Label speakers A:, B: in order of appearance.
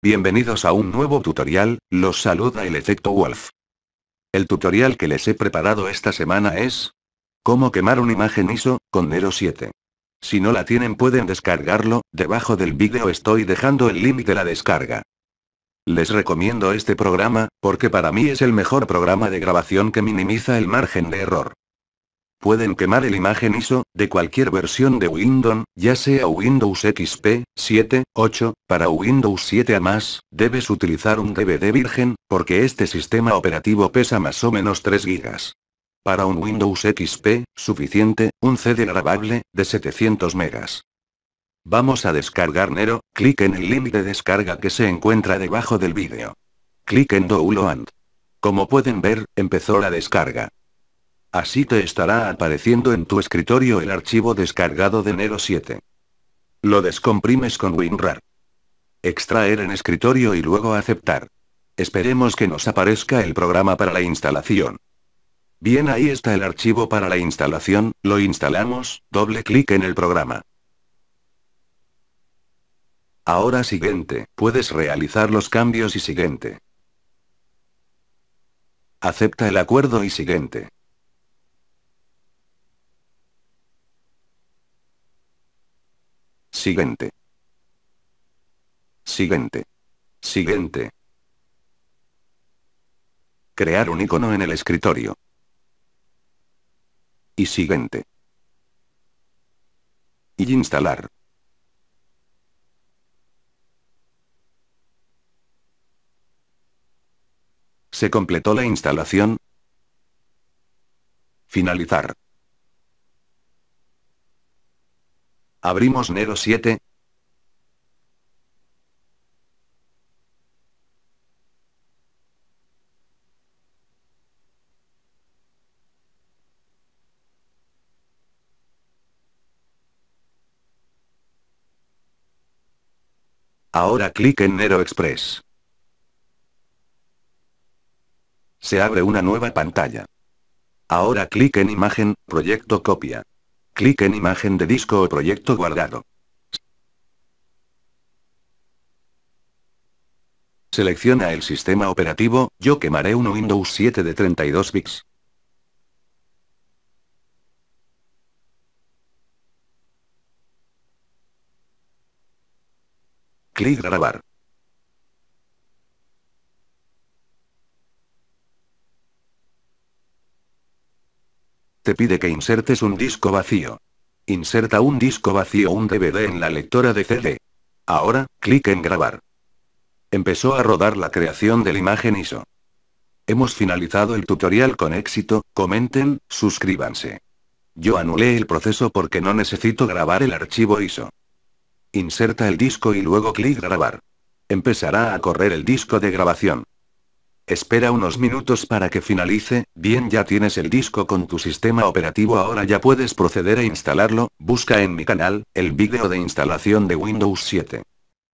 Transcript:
A: Bienvenidos a un nuevo tutorial, los saluda el efecto Wolf. El tutorial que les he preparado esta semana es... Cómo quemar una imagen ISO, con Nero 7. Si no la tienen pueden descargarlo, debajo del vídeo estoy dejando el link de la descarga. Les recomiendo este programa, porque para mí es el mejor programa de grabación que minimiza el margen de error. Pueden quemar el imagen ISO, de cualquier versión de Windows, ya sea Windows XP, 7, 8, para Windows 7 a más, debes utilizar un DVD virgen, porque este sistema operativo pesa más o menos 3 GB. Para un Windows XP, suficiente, un CD grabable, de 700 megas. Vamos a descargar Nero, clic en el link de descarga que se encuentra debajo del vídeo. Clic en Download. Como pueden ver, empezó la descarga. Así te estará apareciendo en tu escritorio el archivo descargado de enero 7. Lo descomprimes con WinRAR. Extraer en escritorio y luego aceptar. Esperemos que nos aparezca el programa para la instalación. Bien, ahí está el archivo para la instalación, lo instalamos, doble clic en el programa. Ahora siguiente, puedes realizar los cambios y siguiente. Acepta el acuerdo y siguiente. Siguiente. Siguiente. Siguiente. Crear un icono en el escritorio. Y siguiente. Y instalar. Se completó la instalación. Finalizar. Abrimos Nero 7. Ahora clic en Nero Express. Se abre una nueva pantalla. Ahora clic en Imagen, Proyecto Copia. Clic en imagen de disco o proyecto guardado. Selecciona el sistema operativo, yo quemaré un Windows 7 de 32 bits. Clic grabar. pide que insertes un disco vacío. Inserta un disco vacío un DVD en la lectora de CD. Ahora, clic en grabar. Empezó a rodar la creación de la imagen ISO. Hemos finalizado el tutorial con éxito, comenten, suscríbanse. Yo anulé el proceso porque no necesito grabar el archivo ISO. Inserta el disco y luego clic grabar. Empezará a correr el disco de grabación. Espera unos minutos para que finalice, bien ya tienes el disco con tu sistema operativo ahora ya puedes proceder a instalarlo, busca en mi canal, el vídeo de instalación de Windows 7.